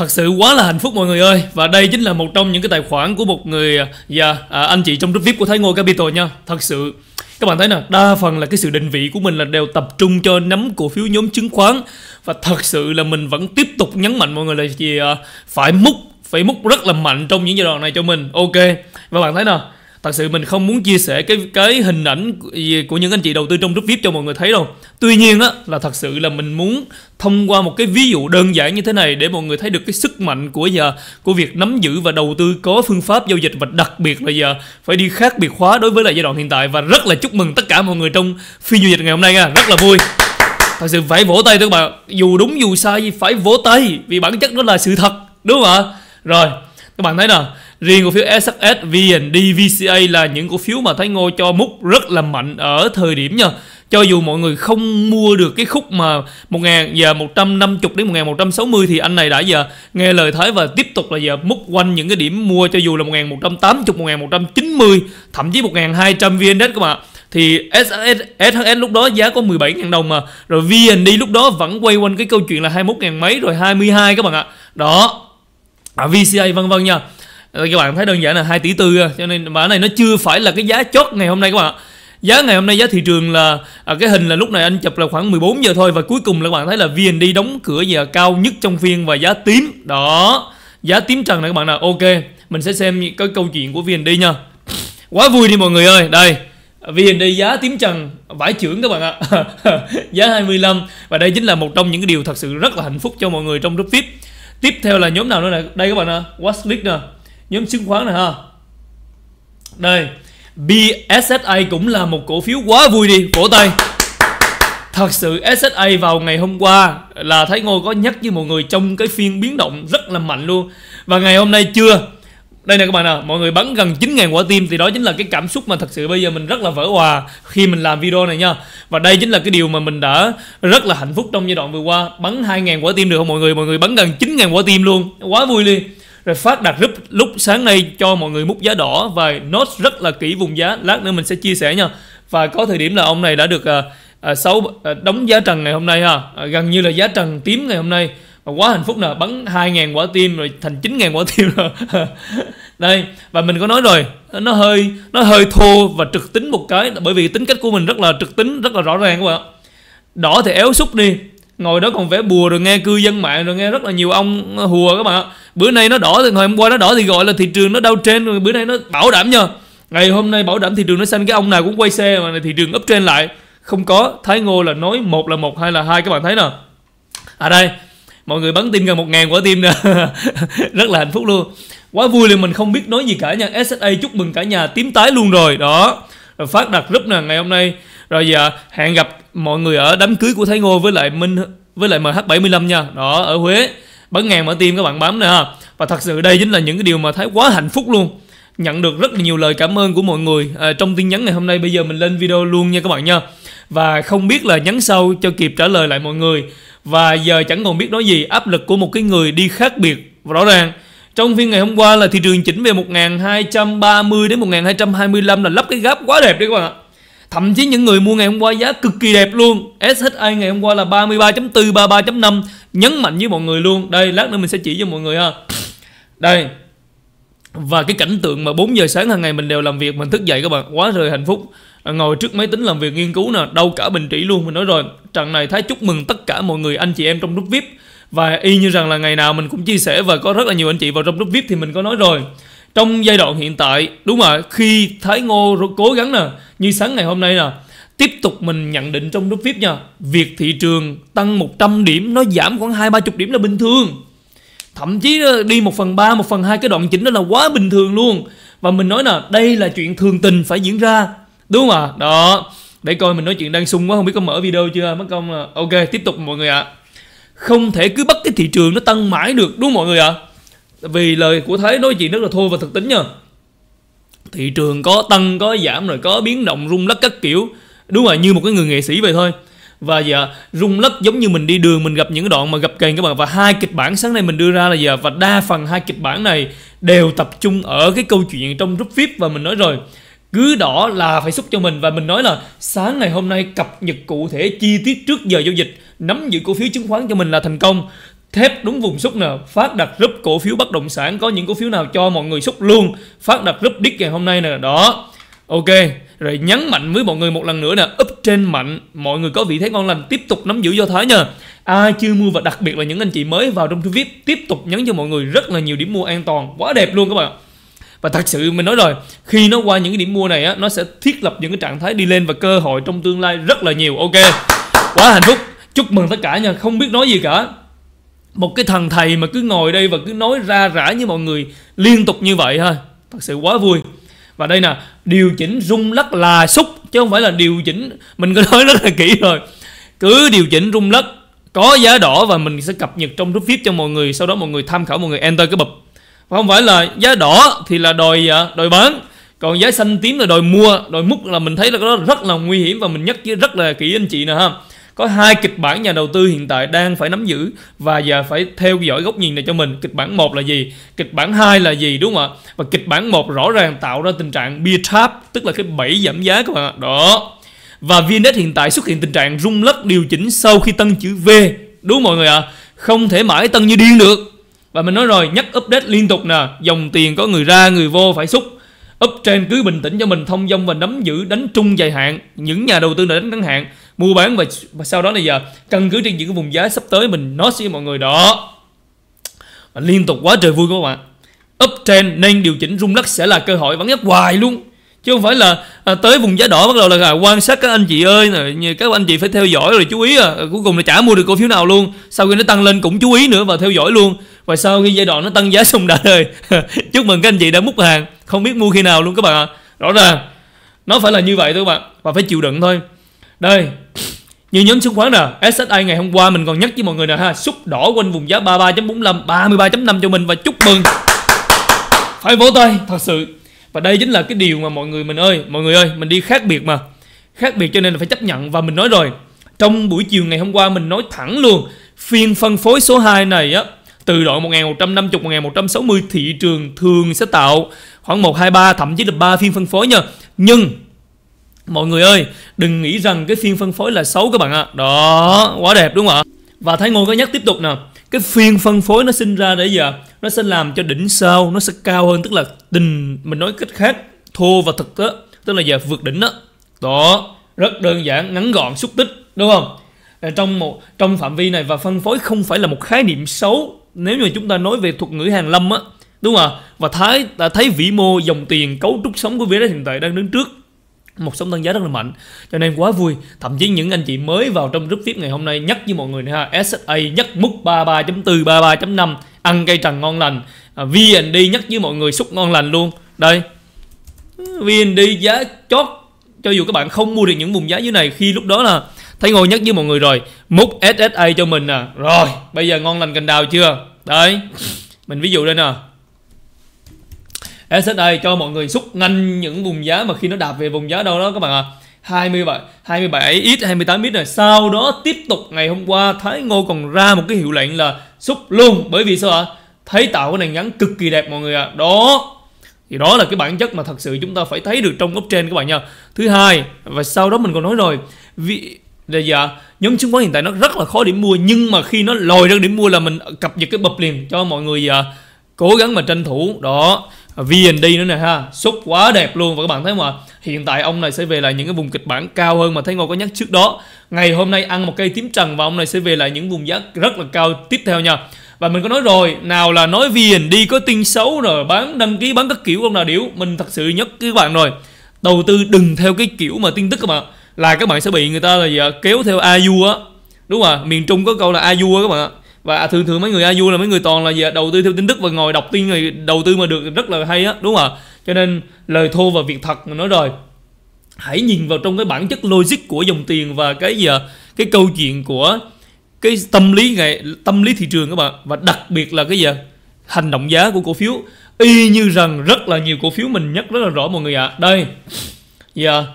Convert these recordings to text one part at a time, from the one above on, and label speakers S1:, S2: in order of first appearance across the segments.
S1: thật sự quá là hạnh phúc mọi người ơi và đây chính là một trong những cái tài khoản của một người và dạ, yeah, à, anh chị trong group vip của thái ngô capital nha thật sự các bạn thấy nè đa phần là cái sự định vị của mình là đều tập trung cho nắm cổ phiếu nhóm chứng khoán và thật sự là mình vẫn tiếp tục nhấn mạnh mọi người là gì à, phải múc phải múc rất là mạnh trong những giai đoạn này cho mình ok và bạn thấy nào thật sự mình không muốn chia sẻ cái cái hình ảnh của những anh chị đầu tư trong group vip cho mọi người thấy đâu tuy nhiên á là thật sự là mình muốn thông qua một cái ví dụ đơn giản như thế này để mọi người thấy được cái sức mạnh của giờ của việc nắm giữ và đầu tư có phương pháp giao dịch và đặc biệt là giờ phải đi khác biệt khóa đối với lại giai đoạn hiện tại và rất là chúc mừng tất cả mọi người trong phiên giao dịch ngày hôm nay nha rất là vui thật sự phải vỗ tay các bạn dù đúng dù sai phải vỗ tay vì bản chất nó là sự thật đúng không ạ rồi các bạn thấy nào Riêng cổ phiếu SHS, VND, VCA là những cổ phiếu mà Thái Ngô cho múc rất là mạnh ở thời điểm nha cho dù mọi người không mua được cái khúc mà 1000 giờ 150 đến 1160 thì anh này đã giờ nghe lời Thái và tiếp tục là giờ múc quanh những cái điểm mua cho dù là 1180, 1190, thậm chí 1200 VN Index các bạn thì SHS lúc đó giá có 17.000 đồng mà rồi VND lúc đó vẫn quay quanh cái câu chuyện là 21.000 mấy rồi 22 các bạn ạ. Đó. À, VCA vân vân nha. Ờ, các bạn thấy đơn giản là 2 tỷ tư cho nên mã này nó chưa phải là cái giá chốt ngày hôm nay các bạn ạ giá ngày hôm nay giá thị trường là à, cái hình là lúc này anh chụp là khoảng 14 giờ thôi và cuối cùng là các bạn thấy là VND đóng cửa giờ cao nhất trong phiên và giá tím đó giá tím trần này các bạn nào ok mình sẽ xem cái câu chuyện của VND nha quá vui đi mọi người ơi đây VND giá tím trần vải trưởng các bạn ạ giá 25 và đây chính là một trong những cái điều thật sự rất là hạnh phúc cho mọi người trong group VIP tiếp theo là nhóm nào nữa này đây các bạn ạ Watchlist nè nhóm chứng khoán này ha đây BSSA cũng là một cổ phiếu quá vui đi vỗ tay thật sự SSA vào ngày hôm qua là Thái Ngô có nhắc với mọi người trong cái phiên biến động rất là mạnh luôn và ngày hôm nay chưa đây nè các bạn à, mọi người bắn gần 9.000 quả tim thì đó chính là cái cảm xúc mà thật sự bây giờ mình rất là vỡ hòa khi mình làm video này nha. Và đây chính là cái điều mà mình đã rất là hạnh phúc trong giai đoạn vừa qua. Bắn 2.000 quả tim được không mọi người? Mọi người bắn gần 9.000 quả tim luôn. Quá vui liền rồi phát đạt lúc, lúc sáng nay cho mọi người múc giá đỏ và note rất là kỹ vùng giá lát nữa mình sẽ chia sẻ nha và có thời điểm là ông này đã được à, à, 6 à, đóng giá trần ngày hôm nay ha à, gần như là giá trần tím ngày hôm nay và quá hạnh phúc nè bắn 2.000 quả tim rồi thành 9.000 quả tim rồi đây và mình có nói rồi nó hơi nó hơi thô và trực tính một cái bởi vì tính cách của mình rất là trực tính rất là rõ ràng các bạn đỏ thì éo xúc đi ngồi đó còn vẽ bùa rồi nghe cư dân mạng rồi nghe rất là nhiều ông hùa các bạn bữa nay nó đỏ thì ngày hôm qua nó đỏ thì gọi là thị trường nó đau trên rồi bữa nay nó bảo đảm nha ngày hôm nay bảo đảm thị trường nó xanh cái ông nào cũng quay xe mà này thị trường up trên lại không có thái ngô là nói một là một hai là hai các bạn thấy nè à đây mọi người bắn tim gần một ngàn quả tim nè rất là hạnh phúc luôn quá vui là mình không biết nói gì cả nha SSA chúc mừng cả nhà tím tái luôn rồi đó rồi phát đặt group nè ngày hôm nay rồi giờ dạ, hẹn gặp mọi người ở đám cưới của Thái Ngô với lại Minh với lại MH75 nha đó ở Huế bắn ngàn mở tim các bạn bấm nè ha và thật sự đây chính là những cái điều mà Thái quá hạnh phúc luôn nhận được rất là nhiều lời cảm ơn của mọi người à, trong tin nhắn ngày hôm nay bây giờ mình lên video luôn nha các bạn nha và không biết là nhắn sau cho kịp trả lời lại mọi người và giờ chẳng còn biết nói gì áp lực của một cái người đi khác biệt và rõ ràng trong phiên ngày hôm qua là thị trường chỉnh về 1230 đến 1225 là lắp cái gap quá đẹp đấy các bạn ạ Thậm chí những người mua ngày hôm qua giá cực kỳ đẹp luôn SHA ngày hôm qua là 33.4 33.5 Nhấn mạnh với mọi người luôn Đây lát nữa mình sẽ chỉ cho mọi người ha Đây và cái cảnh tượng mà 4 giờ sáng hàng ngày mình đều làm việc mình thức dậy các bạn quá trời hạnh phúc à, ngồi trước máy tính làm việc nghiên cứu nè đâu cả bình trĩ luôn mình nói rồi trận này thái chúc mừng tất cả mọi người anh chị em trong group vip và y như rằng là ngày nào mình cũng chia sẻ và có rất là nhiều anh chị vào trong group vip thì mình có nói rồi trong giai đoạn hiện tại đúng rồi khi thái ngô cố gắng nè như sáng ngày hôm nay nè, tiếp tục mình nhận định trong group VIP nha. Việc thị trường tăng 100 điểm nó giảm khoảng hai ba chục điểm là bình thường. Thậm chí ờ, đi một phần ba một phần hai cái đoạn chỉnh đó là quá bình thường luôn. Và mình nói nè, đây là chuyện thường tình phải diễn ra. Đúng không ạ? À? Đó. Để coi mình nói chuyện đang sung quá không biết có mở video chưa mất công là ok tiếp tục mọi người ạ. À. Không thể cứ bắt cái thị trường nó tăng mãi được đúng không mọi người ạ? À? Vì lời của Thế nói chuyện rất là thô và thực tính nha thị trường có tăng có giảm rồi có biến động rung lắc các kiểu đúng rồi như một cái người nghệ sĩ vậy thôi và giờ rung lắc giống như mình đi đường mình gặp những đoạn mà gặp kèn các bạn và hai kịch bản sáng nay mình đưa ra là giờ và đa phần hai kịch bản này đều tập trung ở cái câu chuyện trong group vip và mình nói rồi cứ đỏ là phải xúc cho mình và mình nói là sáng ngày hôm nay cập nhật cụ thể chi tiết trước giờ giao dịch nắm giữ cổ phiếu chứng khoán cho mình là thành công thép đúng vùng xúc nè phát đặt rúp cổ phiếu bất động sản có những cổ phiếu nào cho mọi người xúc luôn phát đặt rúp đích ngày hôm nay nè đó ok rồi nhấn mạnh với mọi người một lần nữa nè up trên mạnh mọi người có vị thế ngon lành tiếp tục nắm giữ do thái nha ai chưa mua và đặc biệt là những anh chị mới vào trong thư vip tiếp tục nhấn cho mọi người rất là nhiều điểm mua an toàn quá đẹp luôn các bạn và thật sự mình nói rồi khi nó qua những cái điểm mua này á nó sẽ thiết lập những cái trạng thái đi lên và cơ hội trong tương lai rất là nhiều ok quá hạnh phúc chúc mừng tất cả nha không biết nói gì cả một cái thằng thầy mà cứ ngồi đây và cứ nói ra rã như mọi người liên tục như vậy ha thật sự quá vui và đây nè điều chỉnh rung lắc là xúc chứ không phải là điều chỉnh mình có nói rất là kỹ rồi cứ điều chỉnh rung lắc có giá đỏ và mình sẽ cập nhật trong group vip cho mọi người sau đó mọi người tham khảo mọi người enter cái bụp và không phải là giá đỏ thì là đòi à, đòi bán còn giá xanh tím là đòi mua đòi múc là mình thấy là nó rất là nguy hiểm và mình nhắc với rất là kỹ anh chị nè ha có hai kịch bản nhà đầu tư hiện tại đang phải nắm giữ và giờ phải theo dõi góc nhìn này cho mình kịch bản một là gì kịch bản hai là gì đúng không ạ và kịch bản một rõ ràng tạo ra tình trạng bear trap tức là cái bẫy giảm giá các bạn ạ đó và VNX hiện tại xuất hiện tình trạng rung lắc điều chỉnh sau khi tăng chữ V đúng mọi người ạ không thể mãi tăng như điên được và mình nói rồi nhắc update liên tục nè dòng tiền có người ra người vô phải xúc up trên cứ bình tĩnh cho mình thông dong và nắm giữ đánh trung dài hạn những nhà đầu tư đã đánh ngắn hạn mua bán và, và sau đó là giờ căn cứ trên những cái vùng giá sắp tới mình nói với mọi người đó và liên tục quá trời vui các bạn up trend nên điều chỉnh rung lắc sẽ là cơ hội vẫn nhắc hoài luôn chứ không phải là à, tới vùng giá đỏ bắt đầu là à, quan sát các anh chị ơi rồi các anh chị phải theo dõi rồi chú ý à. à cuối cùng là chả mua được cổ phiếu nào luôn sau khi nó tăng lên cũng chú ý nữa và theo dõi luôn và sau khi giai đoạn nó tăng giá xong đã rồi chúc mừng các anh chị đã múc hàng không biết mua khi nào luôn các bạn ạ à. rõ ràng nó phải là như vậy thôi các bạn và phải chịu đựng thôi đây như nhóm chứng khoán nè, SSI ngày hôm qua mình còn nhắc với mọi người nè ha, xúc đỏ quanh vùng giá 33.45, 33.5 cho mình và chúc mừng. Phải vỗ tay thật sự. Và đây chính là cái điều mà mọi người mình ơi, mọi người ơi, mình đi khác biệt mà. Khác biệt cho nên là phải chấp nhận và mình nói rồi. Trong buổi chiều ngày hôm qua mình nói thẳng luôn, phiên phân phối số 2 này á từ đoạn 1150 1160 thị trường thường sẽ tạo khoảng 123 thậm chí là 3 phiên phân phối nha. Nhưng Mọi người ơi, đừng nghĩ rằng cái phiên phân phối là xấu các bạn ạ. Đó, quá đẹp đúng không ạ? Và Thái Ngôn có nhắc tiếp tục nè, cái phiên phân phối nó sinh ra để giờ nó sẽ làm cho đỉnh sau nó sẽ cao hơn tức là tình mình nói cách khác thô và thực đó tức là giờ vượt đỉnh đó đó rất đơn giản ngắn gọn xúc tích đúng không là ờ, trong một trong phạm vi này và phân phối không phải là một khái niệm xấu nếu như chúng ta nói về thuật ngữ hàng lâm á đúng không và thái đã thấy vĩ mô dòng tiền cấu trúc sống của VS hiện tại đang đứng trước một sóng tăng giá rất là mạnh cho nên quá vui thậm chí những anh chị mới vào trong group vip ngày hôm nay nhắc với mọi người nữa ha SSA nhắc mức 33.4 33.5 ăn cây trần ngon lành à, VND nhắc với mọi người xúc ngon lành luôn đây VND giá chót cho dù các bạn không mua được những vùng giá dưới này khi lúc đó là thấy ngồi nhắc với mọi người rồi múc SSA cho mình nè à. rồi bây giờ ngon lành cành đào chưa đấy mình ví dụ đây nè SSI cho mọi người xúc nhanh những vùng giá mà khi nó đạt về vùng giá đâu đó các bạn ạ. À. 27 27 x 28 ít rồi sau đó tiếp tục ngày hôm qua Thái Ngô còn ra một cái hiệu lệnh là xúc luôn bởi vì sao ạ à? thấy tạo cái này ngắn cực kỳ đẹp mọi người ạ à. đó thì đó là cái bản chất mà thật sự chúng ta phải thấy được trong góc trên các bạn nha thứ hai và sau đó mình còn nói rồi vì là gì nhóm chứng khoán hiện tại nó rất là khó điểm mua nhưng mà khi nó lòi ra điểm mua là mình cập nhật cái bập liền cho mọi người gì à, cố gắng mà tranh thủ đó VND nữa nè ha Xúc quá đẹp luôn Và các bạn thấy không ạ Hiện tại ông này sẽ về lại những cái vùng kịch bản cao hơn Mà Thái Ngô có nhắc trước đó Ngày hôm nay ăn một cây tím trần Và ông này sẽ về lại những vùng giá rất là cao tiếp theo nha và mình có nói rồi nào là nói VND có tin xấu rồi bán đăng ký bán các kiểu không nào điếu mình thật sự nhất các bạn rồi đầu tư đừng theo cái kiểu mà tin tức các bạn là các bạn sẽ bị người ta là kéo theo AU á đúng không ạ miền trung có câu là AU á các bạn ạ và thường thường mấy người AU là mấy người toàn là gì đầu tư theo tin tức và ngồi đọc tin người đầu tư mà được rất là hay á đúng không ạ cho nên lời thô và việc thật mình nói rồi hãy nhìn vào trong cái bản chất logic của dòng tiền và cái gì cái câu chuyện của cái tâm lý ngày tâm lý thị trường các bạn và đặc biệt là cái gì hành động giá của cổ phiếu y như rằng rất là nhiều cổ phiếu mình nhắc rất là rõ mọi người ạ à. đây giờ dạ.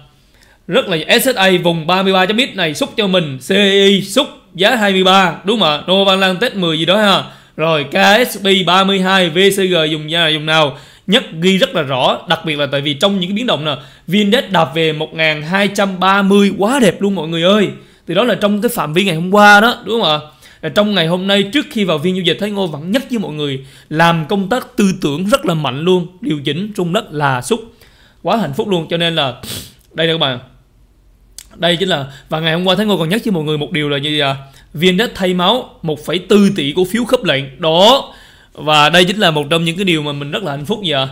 S1: rất là SSA vùng 33.x này xúc cho mình CEI xúc giá 23 đúng không ạ? tết 10 gì đó ha. Rồi KSP 32 VCG dùng giá dùng nào? Nhất ghi rất là rõ, đặc biệt là tại vì trong những cái biến động nè, VNDAX đạp về 1230 quá đẹp luôn mọi người ơi. Thì đó là trong cái phạm vi ngày hôm qua đó, đúng không ạ? trong ngày hôm nay trước khi vào phiên giao dịch Thái Ngô vẫn nhắc với mọi người làm công tác tư tưởng rất là mạnh luôn, điều chỉnh rung đất là xúc. Quá hạnh phúc luôn cho nên là đây nè các bạn, đây chính là và ngày hôm qua thấy Ngô còn nhắc cho mọi người một điều là như vậy VNDAX thay máu 1,4 tỷ cổ phiếu khớp lệnh đó và đây chính là một trong những cái điều mà mình rất là hạnh phúc giờ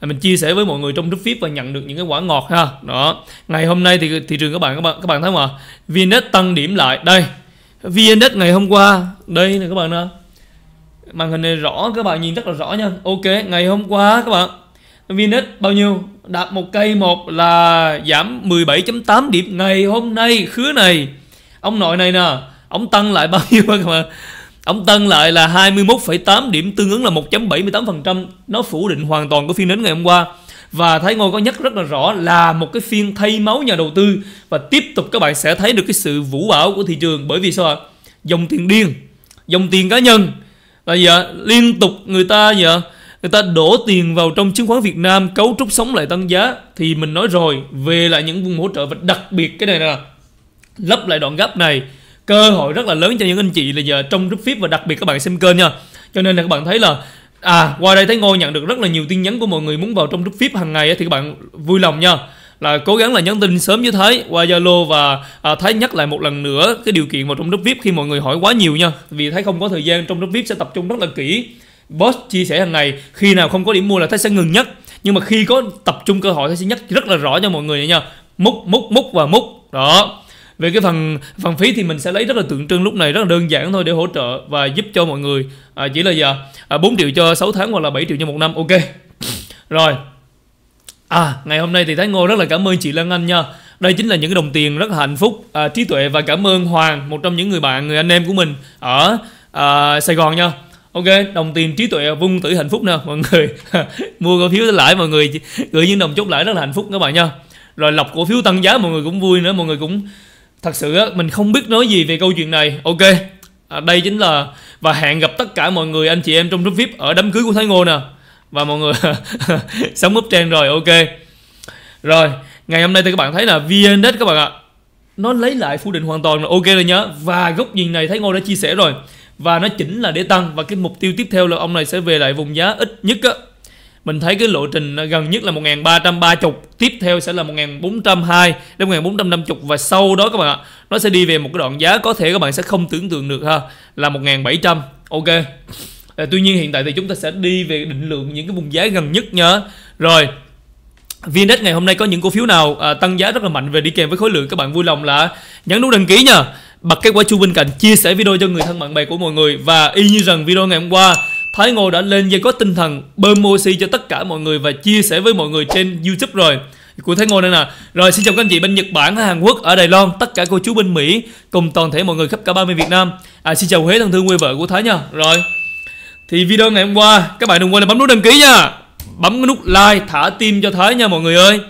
S1: mình chia sẻ với mọi người trong group VIP và nhận được những cái quả ngọt ha đó ngày hôm nay thì thị trường các bạn các bạn các bạn thấy mà VNDAX tăng điểm lại đây VNDAX ngày hôm qua đây này các bạn nè màn hình này rõ các bạn nhìn rất là rõ nha ok ngày hôm qua các bạn VNDAX bao nhiêu đạt một cây một là giảm 17.8 điểm ngày hôm nay khứa này. Ông nội này nè, ông tăng lại bao nhiêu các bạn? Ông tăng lại là 21,8 điểm tương ứng là 1.78%, nó phủ định hoàn toàn của phiên đến ngày hôm qua. Và Thái Ngô có nhắc rất là rõ là một cái phiên thay máu nhà đầu tư và tiếp tục các bạn sẽ thấy được cái sự vũ bão của thị trường bởi vì sao ạ? Dòng tiền điên, dòng tiền cá nhân là giờ liên tục người ta giờ người ta đổ tiền vào trong chứng khoán Việt Nam cấu trúc sống lại tăng giá thì mình nói rồi về lại những vùng hỗ trợ và đặc biệt cái này là lấp lại đoạn gấp này cơ hội rất là lớn cho những anh chị là giờ trong group VIP và đặc biệt các bạn xem kênh nha cho nên là các bạn thấy là à qua đây thấy ngôi nhận được rất là nhiều tin nhắn của mọi người muốn vào trong group VIP hàng ngày thì các bạn vui lòng nha là cố gắng là nhắn tin sớm với Thái qua Zalo và à, Thái nhắc lại một lần nữa cái điều kiện vào trong group VIP khi mọi người hỏi quá nhiều nha vì Thái không có thời gian trong group VIP sẽ tập trung rất là kỹ Boss chia sẻ hàng ngày khi nào không có điểm mua là Thái sẽ ngừng nhất nhưng mà khi có tập trung cơ hội Thái sẽ nhất rất là rõ cho mọi người nha múc múc múc và múc đó về cái phần phần phí thì mình sẽ lấy rất là tượng trưng lúc này rất là đơn giản thôi để hỗ trợ và giúp cho mọi người à, chỉ là giờ à, 4 triệu cho 6 tháng hoặc là 7 triệu cho một năm ok rồi à ngày hôm nay thì Thái Ngô rất là cảm ơn chị Lan Anh nha đây chính là những cái đồng tiền rất là hạnh phúc à, trí tuệ và cảm ơn Hoàng một trong những người bạn người anh em của mình ở à, Sài Gòn nha ok đồng tiền trí tuệ vung tử hạnh phúc nè mọi người mua cổ phiếu lãi mọi người gửi những đồng chốt lãi rất là hạnh phúc các bạn nha rồi lọc cổ phiếu tăng giá mọi người cũng vui nữa mọi người cũng thật sự á mình không biết nói gì về câu chuyện này ok à, đây chính là và hẹn gặp tất cả mọi người anh chị em trong group vip ở đám cưới của thái ngô nè và mọi người sống up trend rồi ok rồi ngày hôm nay thì các bạn thấy là vn các bạn ạ nó lấy lại phủ định hoàn toàn là ok rồi nhớ và góc nhìn này thấy ngô đã chia sẻ rồi và nó chỉnh là để tăng và cái mục tiêu tiếp theo là ông này sẽ về lại vùng giá ít nhất á mình thấy cái lộ trình gần nhất là 1330 tiếp theo sẽ là 1420 đến 1450 và sau đó các bạn ạ nó sẽ đi về một cái đoạn giá có thể các bạn sẽ không tưởng tượng được ha là 1700 ok ờ, tuy nhiên hiện tại thì chúng ta sẽ đi về định lượng những cái vùng giá gần nhất nhớ rồi VNX ngày hôm nay có những cổ phiếu nào à, tăng giá rất là mạnh về đi kèm với khối lượng các bạn vui lòng là nhấn nút đăng ký nha bật cái quả chuông bên cạnh chia sẻ video cho người thân bạn bè của mọi người và y như rằng video ngày hôm qua Thái Ngô đã lên dây có tinh thần bơm oxy cho tất cả mọi người và chia sẻ với mọi người trên YouTube rồi của Thái Ngô đây nè. Rồi xin chào các anh chị bên Nhật Bản, Hàn Quốc, ở Đài Loan, tất cả cô chú bên Mỹ cùng toàn thể mọi người khắp cả ba miền Việt Nam. À, xin chào Huế thân thương quê vợ của Thái nha. Rồi. Thì video ngày hôm qua các bạn đừng quên là bấm nút đăng ký nha. Bấm nút like thả tim cho Thái nha mọi người ơi.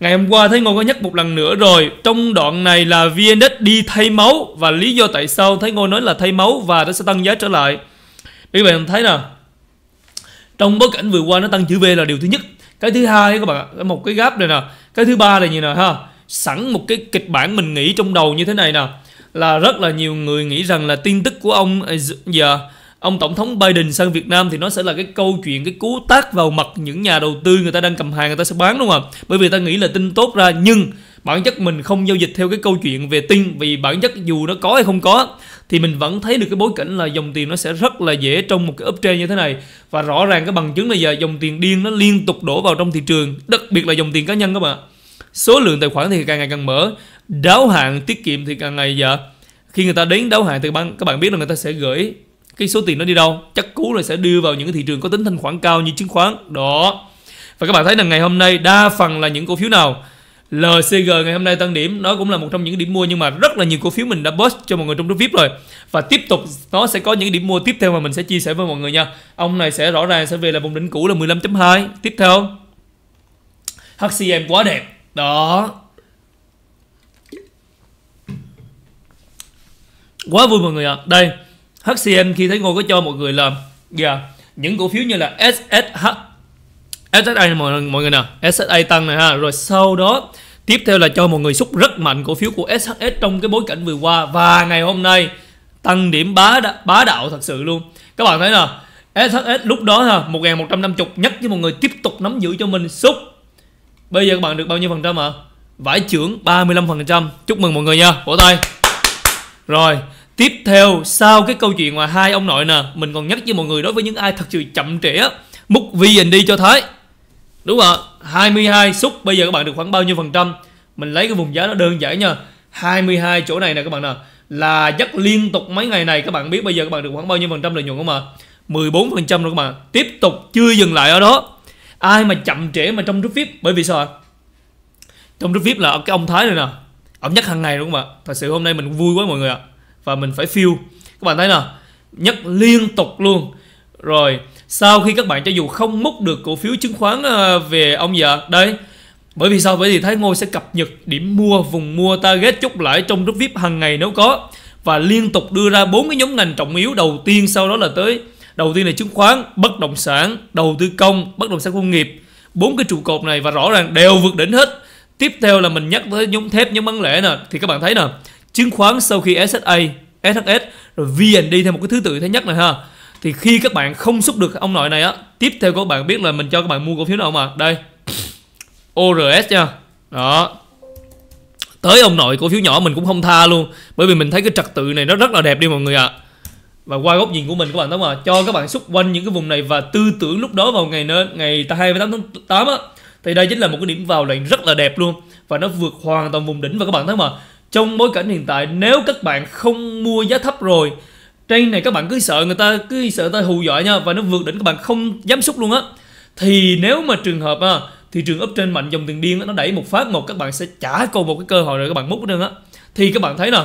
S1: Ngày hôm qua Thấy Ngôn có nhắc một lần nữa rồi Trong đoạn này là VNX đi thay máu Và lý do tại sao Thấy Ngôn nói là thay máu Và nó sẽ tăng giá trở lại Để các bạn thấy nè Trong bối cảnh vừa qua nó tăng chữ V là điều thứ nhất Cái thứ hai các bạn Một cái gap này nè Cái thứ ba này như nè ha Sẵn một cái kịch bản mình nghĩ trong đầu như thế này nè Là rất là nhiều người nghĩ rằng là tin tức của ông Giờ à, yeah, dạ, ông tổng thống Biden sang Việt Nam thì nó sẽ là cái câu chuyện cái cú tác vào mặt những nhà đầu tư người ta đang cầm hàng người ta sẽ bán đúng không ạ? Bởi vì ta nghĩ là tin tốt ra nhưng bản chất mình không giao dịch theo cái câu chuyện về tin vì bản chất dù nó có hay không có thì mình vẫn thấy được cái bối cảnh là dòng tiền nó sẽ rất là dễ trong một cái uptrend như thế này và rõ ràng cái bằng chứng bây giờ dòng tiền điên nó liên tục đổ vào trong thị trường đặc biệt là dòng tiền cá nhân các bạn số lượng tài khoản thì càng ngày càng mở đáo hạn tiết kiệm thì càng ngày giờ dạ, khi người ta đến đáo hạn thì các bạn biết là người ta sẽ gửi cái số tiền nó đi đâu chắc cú là sẽ đưa vào những cái thị trường có tính thanh khoản cao như chứng khoán đó và các bạn thấy là ngày hôm nay đa phần là những cổ phiếu nào LCG ngày hôm nay tăng điểm Nó cũng là một trong những điểm mua Nhưng mà rất là nhiều cổ phiếu mình đã post cho mọi người trong group VIP rồi Và tiếp tục nó sẽ có những điểm mua tiếp theo mà mình sẽ chia sẻ với mọi người nha Ông này sẽ rõ ràng sẽ về là vùng đỉnh cũ là 15.2 Tiếp theo HCM quá đẹp Đó Quá vui mọi người ạ à. Đây HCM khi thấy ngô có cho một người làm yeah, những cổ phiếu như là SSH SSA mọi, mọi người nào SSA tăng này ha rồi sau đó tiếp theo là cho một người xúc rất mạnh cổ phiếu của SHS trong cái bối cảnh vừa qua và ngày hôm nay tăng điểm bá đạ, bá đạo thật sự luôn các bạn thấy nào SHS lúc đó ha 1150 nhắc với một người tiếp tục nắm giữ cho mình xúc bây giờ các bạn được bao nhiêu phần trăm ạ à? vải trưởng 35% chúc mừng mọi người nha vỗ tay rồi Tiếp theo sau cái câu chuyện mà hai ông nội nè Mình còn nhắc với mọi người đối với những ai thật sự chậm trễ Mức đi cho thái Đúng không ạ 22 xúc bây giờ các bạn được khoảng bao nhiêu phần trăm Mình lấy cái vùng giá nó đơn giản nha 22 chỗ này nè các bạn nè Là dắt liên tục mấy ngày này Các bạn biết bây giờ các bạn được khoảng bao nhiêu phần trăm lợi nhuận không ạ phần trăm rồi các bạn Tiếp tục chưa dừng lại ở đó Ai mà chậm trễ mà trong rút VIP Bởi vì sao ạ Trong rút VIP là cái ông Thái này nè Ông nhắc hàng ngày đúng không ạ Thật sự hôm nay mình vui quá mọi người ạ à và mình phải fill các bạn thấy nào nhấc liên tục luôn rồi sau khi các bạn cho dù không múc được cổ phiếu chứng khoán ờ, về ông già đấy bởi vì sao bởi vì thái ngô sẽ cập nhật điểm mua vùng mua target chốt lãi trong group vip hàng ngày nếu có và liên tục đưa ra bốn cái nhóm ngành trọng yếu đầu tiên sau đó là tới đầu tiên là chứng khoán bất động sản đầu tư công bất động sản công nghiệp bốn cái trụ cột này và rõ ràng đều vượt đỉnh hết tiếp theo là mình nhắc tới nhóm thép nhóm bán lẻ nè thì các bạn thấy nè chứng khoán sau khi SSA, SHS rồi VND theo một cái thứ tự thứ nhất này ha. Thì khi các bạn không xúc được ông nội này á, tiếp theo các bạn biết là mình cho các bạn mua cổ phiếu nào mà. Đây. ORS nha. Đó. Tới ông nội cổ phiếu nhỏ mình cũng không tha luôn, bởi vì mình thấy cái trật tự này nó rất là đẹp đi mọi người ạ. À. Và qua góc nhìn của mình các bạn thấy mà cho các bạn xúc quanh những cái vùng này và tư tưởng lúc đó vào ngày nên ngày 28 tháng 8 á thì đây chính là một cái điểm vào lệnh rất là đẹp luôn và nó vượt hoàn toàn vùng đỉnh và các bạn thấy mà trong bối cảnh hiện tại nếu các bạn không mua giá thấp rồi trên này các bạn cứ sợ người ta cứ sợ người ta hù dọa nha và nó vượt đỉnh các bạn không dám xúc luôn á thì nếu mà trường hợp à, thị trường up trên mạnh dòng tiền điên nó đẩy một phát một các bạn sẽ trả còn một cái cơ hội rồi các bạn múc nữa á thì các bạn thấy nè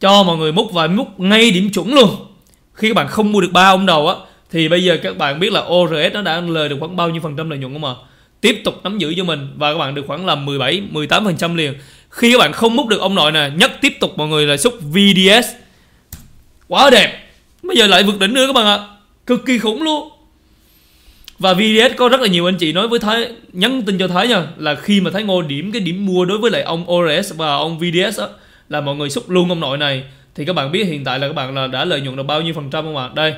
S1: cho mọi người múc và múc ngay điểm chuẩn luôn khi các bạn không mua được ba ông đầu á thì bây giờ các bạn biết là ORS nó đã lời được khoảng bao nhiêu phần trăm lợi nhuận không ạ? Tiếp tục nắm giữ cho mình và các bạn được khoảng là 17, 18% liền. Khi các bạn không múc được ông nội nè Nhất tiếp tục mọi người là xúc VDS Quá đẹp Bây giờ lại vượt đỉnh nữa các bạn ạ Cực kỳ khủng luôn và VDS có rất là nhiều anh chị nói với Thái nhắn tin cho Thái nha là khi mà Thái Ngô điểm cái điểm mua đối với lại ông ORS và ông VDS đó, là mọi người xúc luôn ông nội này thì các bạn biết hiện tại là các bạn là đã lợi nhuận được bao nhiêu phần trăm không ạ? À? Đây.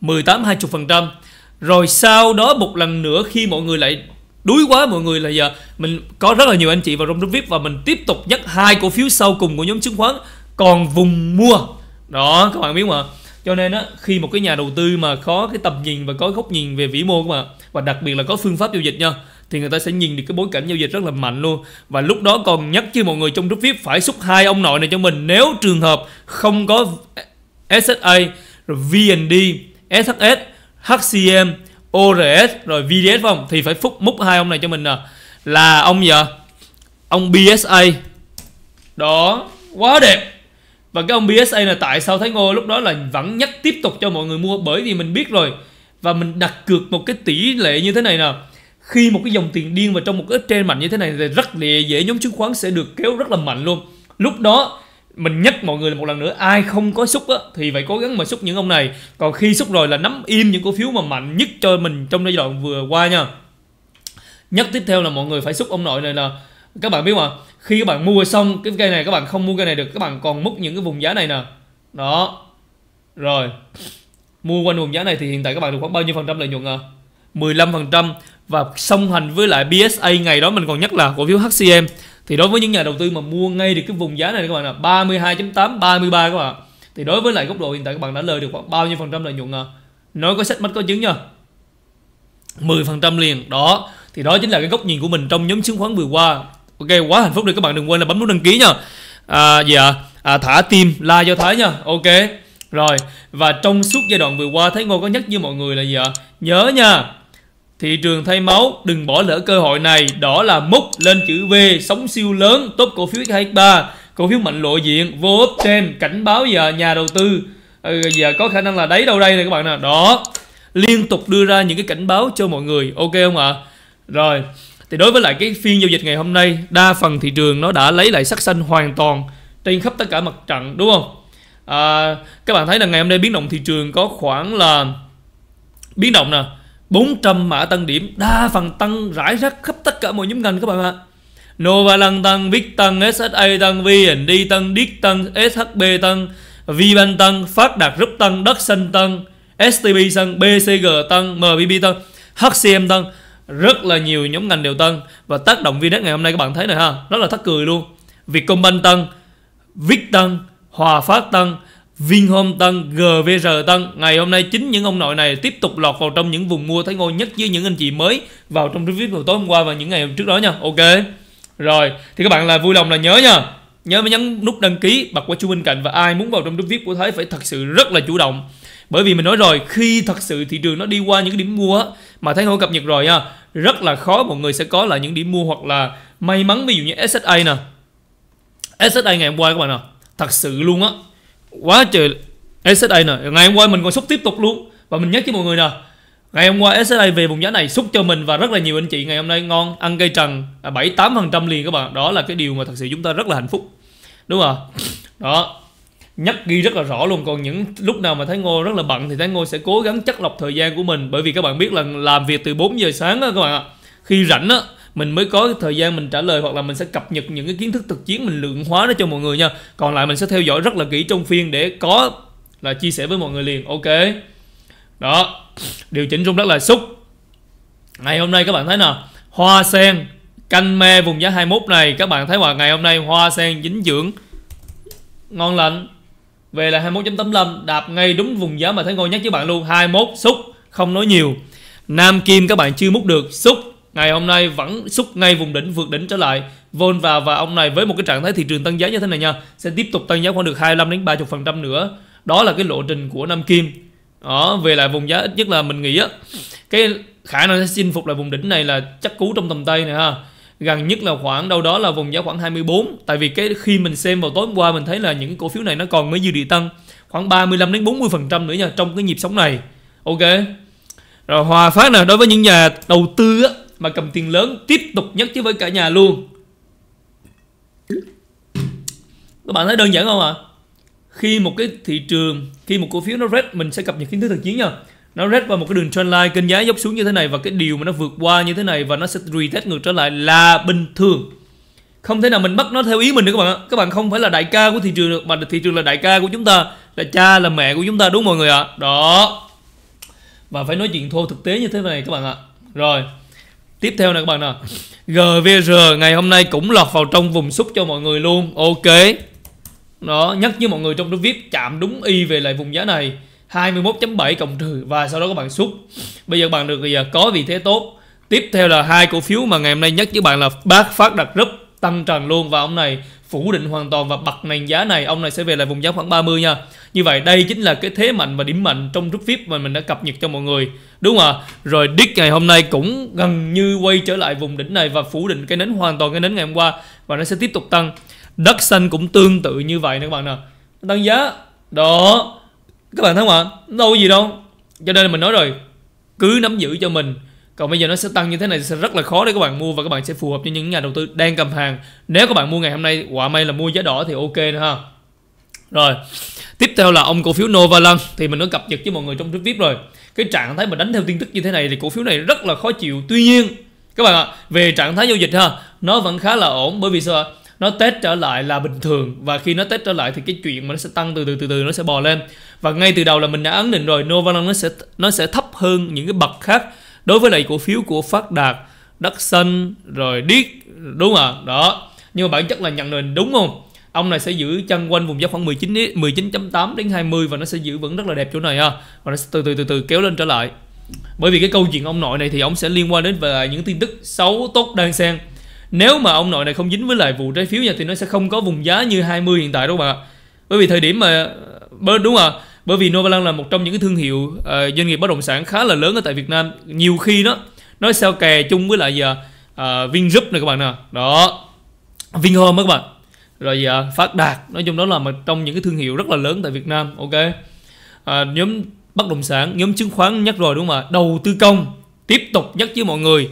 S1: 18 20 phần trăm. Rồi sau đó một lần nữa khi mọi người lại đuối quá mọi người là giờ mình có rất là nhiều anh chị vào trong group vip và mình tiếp tục nhắc hai cổ phiếu sau cùng của nhóm chứng khoán còn vùng mua đó các bạn biết mà cho nên á khi một cái nhà đầu tư mà có cái tầm nhìn và có góc nhìn về vĩ mô các bạn và đặc biệt là có phương pháp giao dịch nha thì người ta sẽ nhìn được cái bối cảnh giao dịch rất là mạnh luôn và lúc đó còn nhắc chứ mọi người trong group vip phải xúc hai ông nội này cho mình nếu trường hợp không có SSA rồi VND SHS HCM ORS rồi VDS không thì phải phúc múc hai ông này cho mình nè là ông giờ ông BSA đó quá đẹp và cái ông BSA là tại sao thấy Ngô lúc đó là vẫn nhắc tiếp tục cho mọi người mua bởi vì mình biết rồi và mình đặt cược một cái tỷ lệ như thế này nè khi một cái dòng tiền điên và trong một cái trend mạnh như thế này thì rất là dễ nhóm chứng khoán sẽ được kéo rất là mạnh luôn lúc đó mình nhắc mọi người một lần nữa ai không có xúc á, thì phải cố gắng mà xúc những ông này còn khi xúc rồi là nắm im những cổ phiếu mà mạnh nhất cho mình trong giai đoạn vừa qua nha nhắc tiếp theo là mọi người phải xúc ông nội này là các bạn biết mà khi các bạn mua xong cái cây này các bạn không mua cây này được các bạn còn mất những cái vùng giá này nè đó rồi mua quanh vùng giá này thì hiện tại các bạn được khoảng bao nhiêu phần trăm lợi nhuận à 15 phần trăm và song hành với lại BSA ngày đó mình còn nhắc là cổ phiếu HCM thì đối với những nhà đầu tư mà mua ngay được cái vùng giá này các bạn là 32.8 33 các bạn thì đối với lại góc độ hiện tại các bạn đã lời được khoảng bao nhiêu phần trăm lợi nhuận à? nói có sách mắt có chứng nha 10% liền đó thì đó chính là cái góc nhìn của mình trong nhóm chứng khoán vừa qua ok quá hạnh phúc rồi các bạn đừng quên là bấm nút đăng ký nha à, gì ạ à? à, thả tim like cho thái nha ok rồi và trong suốt giai đoạn vừa qua thấy ngô có nhắc với mọi người là gì ạ à? nhớ nha Thị trường thay máu, đừng bỏ lỡ cơ hội này. Đó là múc lên chữ V, sóng siêu lớn, top cổ phiếu X23, cổ phiếu mạnh lộ diện, vô optem, cảnh báo giờ nhà đầu tư. Ừ, giờ có khả năng là đấy đâu đây này các bạn nè. Đó, liên tục đưa ra những cái cảnh báo cho mọi người. Ok không ạ? Rồi, thì đối với lại cái phiên giao dịch ngày hôm nay, đa phần thị trường nó đã lấy lại sắc xanh hoàn toàn trên khắp tất cả mặt trận đúng không? À, các bạn thấy là ngày hôm nay biến động thị trường có khoảng là biến động nè 400 mã tăng điểm đa phần tăng rải rác khắp tất cả mọi nhóm ngành các bạn ạ Nova lần tăng, VIX tăng, SSA tăng, VND tăng, DIX tăng, SHB tăng, VBank tăng, Phát Đạt rút tăng, Đất Xanh tăng, STB tăng, BCG tăng, MBB tăng, HCM tăng Rất là nhiều nhóm ngành đều tăng Và tác động VNX e ngày hôm nay các bạn thấy này ha Rất là thắc cười luôn Vietcombank tăng, VIX tăng, Hòa Phát tăng Vinhome Tân, GVR Tân Ngày hôm nay chính những ông nội này tiếp tục lọt vào trong những vùng mua thấy ngôi nhất với những anh chị mới Vào trong review vào tối hôm qua và những ngày trước đó nha Ok Rồi thì các bạn là vui lòng là nhớ nha Nhớ mới nhấn nút đăng ký, bật qua chuông bên cạnh Và ai muốn vào trong review của Thái phải thật sự rất là chủ động bởi vì mình nói rồi khi thật sự thị trường nó đi qua những điểm mua mà thái ngôi cập nhật rồi nha rất là khó mọi người sẽ có là những điểm mua hoặc là may mắn ví dụ như SSA nè SSA ngày hôm qua các bạn nè thật sự luôn á quá trời SSA nè ngày hôm qua mình còn xúc tiếp tục luôn và mình nhắc với mọi người nè ngày hôm qua SSA về vùng giá này xúc cho mình và rất là nhiều anh chị ngày hôm nay ngon ăn cây trần à, bảy tám phần trăm liền các bạn đó là cái điều mà thật sự chúng ta rất là hạnh phúc đúng không đó nhắc ghi rất là rõ luôn còn những lúc nào mà thấy Ngô rất là bận thì thấy Ngô sẽ cố gắng chất lọc thời gian của mình bởi vì các bạn biết là làm việc từ 4 giờ sáng đó các bạn ạ khi rảnh á mình mới có thời gian mình trả lời hoặc là mình sẽ cập nhật những cái kiến thức thực chiến mình lượng hóa nó cho mọi người nha còn lại mình sẽ theo dõi rất là kỹ trong phiên để có là chia sẻ với mọi người liền ok đó điều chỉnh rung rất là xúc ngày hôm nay các bạn thấy nè hoa sen canh me vùng giá 21 này các bạn thấy là ngày hôm nay hoa sen dính dưỡng ngon lành về là 21.85 đạp ngay đúng vùng giá mà thấy ngon nhất với bạn luôn 21 xúc không nói nhiều Nam Kim các bạn chưa múc được xúc ngày hôm nay vẫn xúc ngay vùng đỉnh vượt đỉnh trở lại vôn vào và ông này với một cái trạng thái thị trường tăng giá như thế này nha sẽ tiếp tục tăng giá khoảng được 25 đến 30 phần trăm nữa đó là cái lộ trình của Nam Kim đó về lại vùng giá ít nhất là mình nghĩ á cái khả năng sẽ chinh phục lại vùng đỉnh này là chắc cú trong tầm tay này ha gần nhất là khoảng đâu đó là vùng giá khoảng 24 tại vì cái khi mình xem vào tối hôm qua mình thấy là những cổ phiếu này nó còn mới dư địa tăng khoảng 35 đến 40 phần trăm nữa nha trong cái nhịp sóng này ok rồi hòa phát nè đối với những nhà đầu tư á, mà cầm tiền lớn tiếp tục nhất chứ với cả nhà luôn các bạn thấy đơn giản không ạ à? khi một cái thị trường khi một cổ phiếu nó red mình sẽ cập nhật kiến thức thực chiến nha nó red vào một cái đường trendline kênh giá dốc xuống như thế này và cái điều mà nó vượt qua như thế này và nó sẽ retest ngược trở lại là bình thường không thể nào mình bắt nó theo ý mình được các bạn ạ các bạn không phải là đại ca của thị trường được mà thị trường là đại ca của chúng ta là cha là mẹ của chúng ta đúng không, mọi người ạ đó và phải nói chuyện thô thực tế như thế này các bạn ạ rồi tiếp theo nè các bạn nè GVR ngày hôm nay cũng lọt vào trong vùng xúc cho mọi người luôn ok đó nhắc như mọi người trong đó viết chạm đúng y về lại vùng giá này 21.7 cộng trừ và sau đó các bạn xúc bây giờ các bạn được bây giờ có vị thế tốt tiếp theo là hai cổ phiếu mà ngày hôm nay nhắc với bạn là bác phát đặt rất tăng trần luôn và ông này phủ định hoàn toàn và bật nền giá này ông này sẽ về lại vùng giá khoảng 30 nha như vậy đây chính là cái thế mạnh và điểm mạnh trong rút vip mà mình đã cập nhật cho mọi người đúng không ạ rồi đích ngày hôm nay cũng gần như quay trở lại vùng đỉnh này và phủ định cái nến hoàn toàn cái nến ngày hôm qua và nó sẽ tiếp tục tăng đất xanh cũng tương tự như vậy nè các bạn nè tăng giá đó các bạn thấy không ạ đâu gì đâu cho nên là mình nói rồi cứ nắm giữ cho mình còn bây giờ nó sẽ tăng như thế này sẽ rất là khó để các bạn mua và các bạn sẽ phù hợp cho những nhà đầu tư đang cầm hàng nếu các bạn mua ngày hôm nay quả may là mua giá đỏ thì ok nữa ha rồi tiếp theo là ông cổ phiếu Novaland thì mình đã cập nhật với mọi người trong trước vip rồi cái trạng thái mà đánh theo tin tức như thế này thì cổ phiếu này rất là khó chịu tuy nhiên các bạn ạ về trạng thái giao dịch ha nó vẫn khá là ổn bởi vì sao nó test trở lại là bình thường và khi nó test trở lại thì cái chuyện mà nó sẽ tăng từ từ từ từ nó sẽ bò lên và ngay từ đầu là mình đã ấn định rồi Novaland nó sẽ nó sẽ thấp hơn những cái bậc khác đối với lại cổ phiếu của Phát Đạt Đất Xanh rồi điếc, đúng không ạ đó nhưng mà bản chất là nhận nền đúng không ông này sẽ giữ chân quanh vùng giá khoảng 19 19.8 đến 20 và nó sẽ giữ vững rất là đẹp chỗ này ha và nó sẽ từ từ từ từ kéo lên trở lại bởi vì cái câu chuyện ông nội này thì ông sẽ liên quan đến về những tin tức xấu tốt đang xen nếu mà ông nội này không dính với lại vụ trái phiếu nha thì nó sẽ không có vùng giá như 20 hiện tại đâu mà bởi vì thời điểm mà đúng không ạ bởi vì Novaland là một trong những cái thương hiệu uh, doanh nghiệp bất động sản khá là lớn ở tại Việt Nam nhiều khi đó nó sao kè chung với lại giờ uh, ờ, Vingroup này các bạn nè đó Vinhome đó các bạn rồi giờ Phát Đạt nói chung đó là một trong những cái thương hiệu rất là lớn tại Việt Nam ok uh, nhóm bất động sản nhóm chứng khoán nhắc rồi đúng không ạ đầu tư công tiếp tục nhắc với mọi người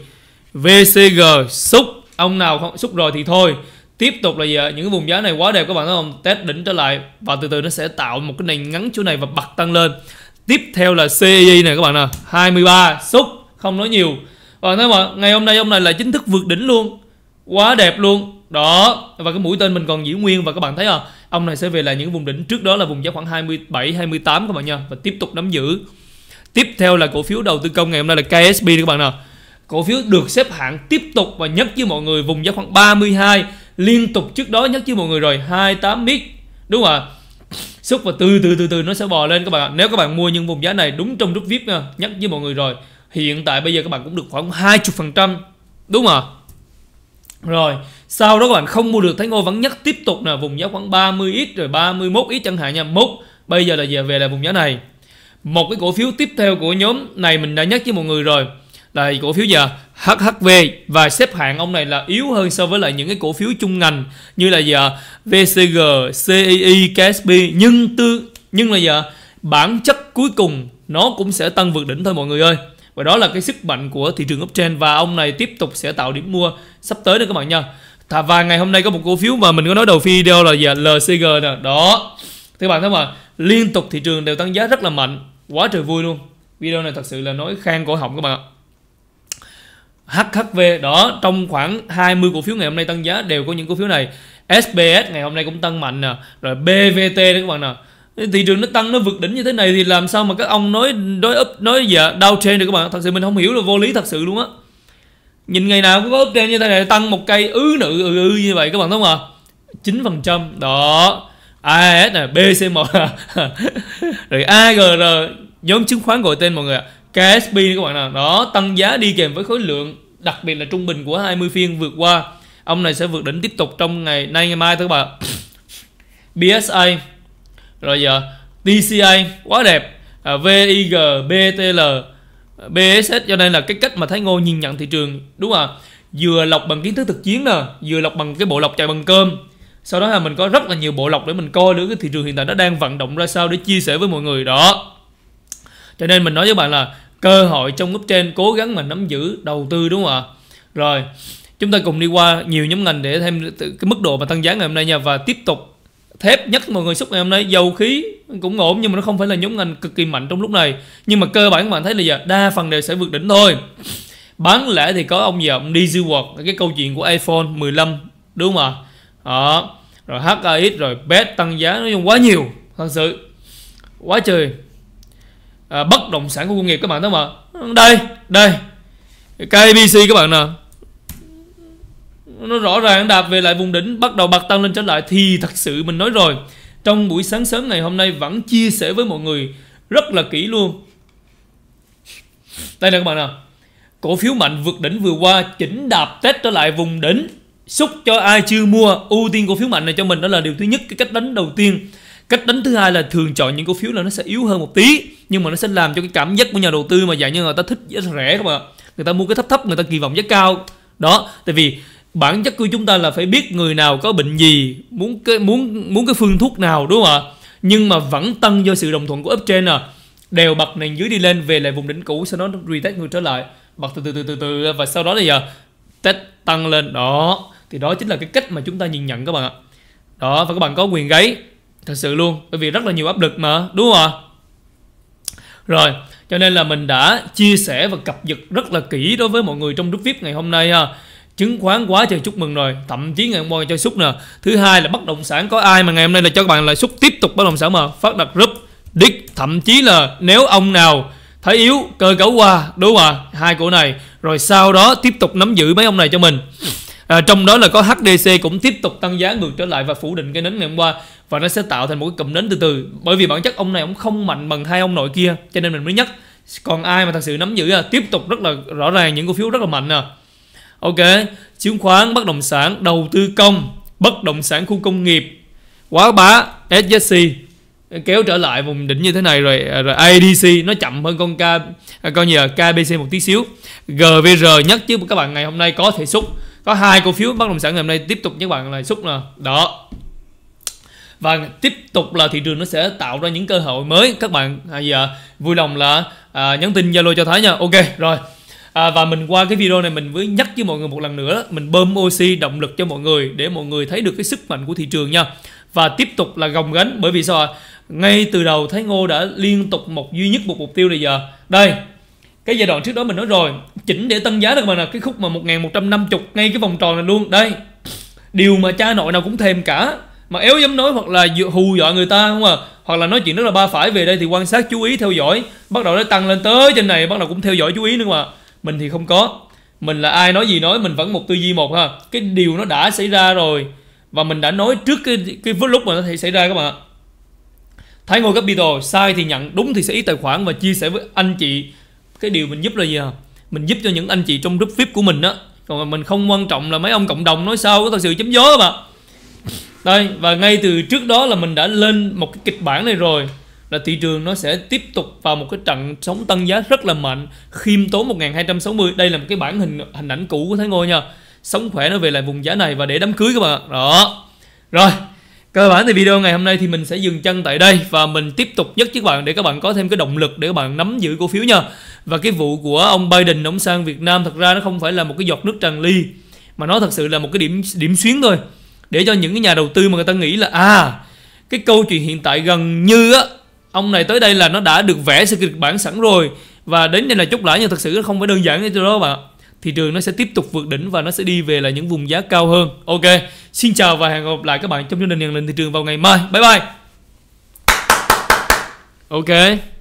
S1: VCG xúc ông nào không xúc rồi thì thôi tiếp tục là gì ạ những cái vùng giá này quá đẹp các bạn thấy không test đỉnh trở lại và từ từ nó sẽ tạo một cái nền ngắn chỗ này và bật tăng lên tiếp theo là CEI này các bạn nè 23 xúc không nói nhiều và bạn thấy mà ngày hôm nay ông này là chính thức vượt đỉnh luôn quá đẹp luôn đó và cái mũi tên mình còn giữ nguyên và các bạn thấy không ông này sẽ về lại những vùng đỉnh trước đó là vùng giá khoảng 27 28 các bạn nha và tiếp tục nắm giữ tiếp theo là cổ phiếu đầu tư công ngày hôm nay là KSB các bạn nào cổ phiếu được xếp hạng tiếp tục và nhất với mọi người vùng giá khoảng 32 liên tục trước đó nhắc với mọi người rồi 28 mic đúng không ạ xúc và từ từ từ từ nó sẽ bò lên các bạn nếu các bạn mua những vùng giá này đúng trong rút vip nha nhắc với mọi người rồi hiện tại bây giờ các bạn cũng được khoảng 20% đúng không ạ rồi, sau đó các bạn không mua được Thái Ngô vẫn nhắc tiếp tục là vùng giá khoảng 30x rồi 31x chẳng hạn nha. Mốt bây giờ là về về là vùng giá này. Một cái cổ phiếu tiếp theo của nhóm này mình đã nhắc với mọi người rồi đây cổ phiếu giờ HHV và xếp hạng ông này là yếu hơn so với lại những cái cổ phiếu chung ngành như là giờ VCG, CEI, ksp nhưng tư nhưng là giờ bản chất cuối cùng nó cũng sẽ tăng vượt đỉnh thôi mọi người ơi. Và đó là cái sức mạnh của thị trường uptrend và ông này tiếp tục sẽ tạo điểm mua sắp tới nữa các bạn nha. và ngày hôm nay có một cổ phiếu mà mình có nói đầu phi video là giờ LCG nè, đó. Các bạn thấy mà liên tục thị trường đều tăng giá rất là mạnh, quá trời vui luôn. Video này thật sự là nói khang cổ họng các bạn ạ. HHV đó trong khoảng 20 cổ phiếu ngày hôm nay tăng giá đều có những cổ phiếu này SBS ngày hôm nay cũng tăng mạnh nè rồi BVT đấy các bạn nè thị trường nó tăng nó vượt đỉnh như thế này thì làm sao mà các ông nói đối up nói gì đau trên được các bạn thật sự mình không hiểu là vô lý thật sự luôn á nhìn ngày nào cũng có up trên như thế này tăng một cây ứ nữ ừ, ừ, như vậy các bạn thấy không ạ chín phần trăm đó AS nè BCM rồi AGR nhóm chứng khoán gọi tên mọi người ạ KSP các bạn nào đó tăng giá đi kèm với khối lượng đặc biệt là trung bình của 20 phiên vượt qua ông này sẽ vượt đỉnh tiếp tục trong ngày nay ngày mai thôi các bạn BSA rồi giờ TCA quá đẹp à, VIG BTL BSS cho nên là cái cách mà Thái Ngô nhìn nhận thị trường đúng không ạ vừa lọc bằng kiến thức thực chiến nè vừa lọc bằng cái bộ lọc chạy bằng cơm sau đó là mình có rất là nhiều bộ lọc để mình coi nữa cái thị trường hiện tại nó đang vận động ra sao để chia sẻ với mọi người đó cho nên mình nói với bạn là cơ hội trong lớp trên cố gắng mà nắm giữ đầu tư đúng không ạ rồi chúng ta cùng đi qua nhiều nhóm ngành để thêm cái mức độ mà tăng giá ngày hôm nay nha và tiếp tục thép nhất mọi người xúc ngày hôm nay dầu khí cũng ổn nhưng mà nó không phải là nhóm ngành cực kỳ mạnh trong lúc này nhưng mà cơ bản các bạn thấy là giờ đa phần đều sẽ vượt đỉnh thôi bán lẻ thì có ông gì ông dư World cái câu chuyện của iPhone 15 đúng không ạ đó rồi HAX rồi BET tăng giá nó chung quá nhiều thật sự quá trời à, bất động sản khu công nghiệp các bạn đó mà đây đây KBC các bạn nè nó rõ ràng đạp về lại vùng đỉnh bắt đầu bật tăng lên trở lại thì thật sự mình nói rồi trong buổi sáng sớm ngày hôm nay vẫn chia sẻ với mọi người rất là kỹ luôn đây nè các bạn nào cổ phiếu mạnh vượt đỉnh vừa qua chỉnh đạp test trở lại vùng đỉnh xúc cho ai chưa mua ưu tiên cổ phiếu mạnh này cho mình đó là điều thứ nhất cái cách đánh đầu tiên cách đánh thứ hai là thường chọn những cổ phiếu là nó sẽ yếu hơn một tí nhưng mà nó sẽ làm cho cái cảm giác của nhà đầu tư mà dạng như người ta thích giá rẻ các bạn người ta mua cái thấp thấp người ta kỳ vọng giá cao đó tại vì bản chất của chúng ta là phải biết người nào có bệnh gì muốn cái muốn muốn cái phương thuốc nào đúng không ạ nhưng mà vẫn tăng do sự đồng thuận của uptrend à đều bật nền dưới đi lên về lại vùng đỉnh cũ sau đó retest ngược trở lại bật từ từ từ từ từ và sau đó là giờ test tăng lên đó thì đó chính là cái cách mà chúng ta nhìn nhận các bạn ạ đó và các bạn có quyền gáy thật sự luôn bởi vì rất là nhiều áp lực mà đúng không ạ rồi cho nên là mình đã chia sẻ và cập nhật rất là kỹ đối với mọi người trong group vip ngày hôm nay ha chứng khoán quá trời chúc mừng rồi thậm chí ngày hôm qua cho xúc nè thứ hai là bất động sản có ai mà ngày hôm nay là cho các bạn lại xúc tiếp tục bất động sản mà phát đặt group đích thậm chí là nếu ông nào thấy yếu cơ cấu qua đúng không ạ hai cổ này rồi sau đó tiếp tục nắm giữ mấy ông này cho mình à, trong đó là có HDC cũng tiếp tục tăng giá ngược trở lại và phủ định cái nến ngày hôm qua và nó sẽ tạo thành một cái cụm nến từ từ bởi vì bản chất ông này ông không mạnh bằng hai ông nội kia cho nên mình mới nhắc còn ai mà thật sự nắm giữ à, tiếp tục rất là rõ ràng những cổ phiếu rất là mạnh à ok chứng khoán bất động sản đầu tư công bất động sản khu công nghiệp quá bá SJC kéo trở lại vùng đỉnh như thế này rồi à, rồi ADC nó chậm hơn con K à, coi như là KBC một tí xíu GVR nhất chứ các bạn ngày hôm nay có thể xúc có hai cổ phiếu bất động sản ngày hôm nay tiếp tục các bạn là xúc nè đó và tiếp tục là thị trường nó sẽ tạo ra những cơ hội mới các bạn à, giờ vui lòng là à, nhắn tin zalo cho thái nha ok rồi À, và mình qua cái video này mình mới nhắc với mọi người một lần nữa mình bơm oxy động lực cho mọi người để mọi người thấy được cái sức mạnh của thị trường nha và tiếp tục là gồng gánh bởi vì sao à? ngay từ đầu Thái Ngô đã liên tục một duy nhất một mục tiêu này giờ đây cái giai đoạn trước đó mình nói rồi chỉnh để tăng giá được mà là cái khúc mà 1150 ngay cái vòng tròn này luôn đây điều mà cha nội nào cũng thèm cả mà éo dám nói hoặc là hù dọa người ta không à hoặc là nói chuyện rất là ba phải về đây thì quan sát chú ý theo dõi bắt đầu nó tăng lên tới trên này bắt đầu cũng theo dõi chú ý nữa mà mình thì không có mình là ai nói gì nói mình vẫn một tư duy một ha cái điều nó đã xảy ra rồi và mình đã nói trước cái cái phút lúc mà nó xảy ra các bạn Thái Ngô Capital sai thì nhận đúng thì sẽ ý tài khoản và chia sẻ với anh chị cái điều mình giúp là gì à mình giúp cho những anh chị trong group VIP của mình đó còn mình không quan trọng là mấy ông cộng đồng nói sao có thật sự chấm gió các bạn đây và ngay từ trước đó là mình đã lên một cái kịch bản này rồi là thị trường nó sẽ tiếp tục vào một cái trận sóng tăng giá rất là mạnh khiêm tốn 1260 đây là một cái bản hình hình ảnh cũ của Thái Ngô nha sống khỏe nó về lại vùng giá này và để đám cưới các bạn đó rồi cơ bản thì video ngày hôm nay thì mình sẽ dừng chân tại đây và mình tiếp tục nhất với các bạn để các bạn có thêm cái động lực để các bạn nắm giữ cổ phiếu nha và cái vụ của ông Biden ông sang Việt Nam thật ra nó không phải là một cái giọt nước tràn ly mà nó thật sự là một cái điểm điểm xuyến thôi để cho những cái nhà đầu tư mà người ta nghĩ là à cái câu chuyện hiện tại gần như á ông này tới đây là nó đã được vẽ sơ kịch bản sẵn rồi và đến đây là chốt lãi nhưng thật sự nó không phải đơn giản như thế đó bạn thị trường nó sẽ tiếp tục vượt đỉnh và nó sẽ đi về là những vùng giá cao hơn ok xin chào và hẹn gặp lại các bạn trong chương trình nhận định thị trường vào ngày mai bye bye ok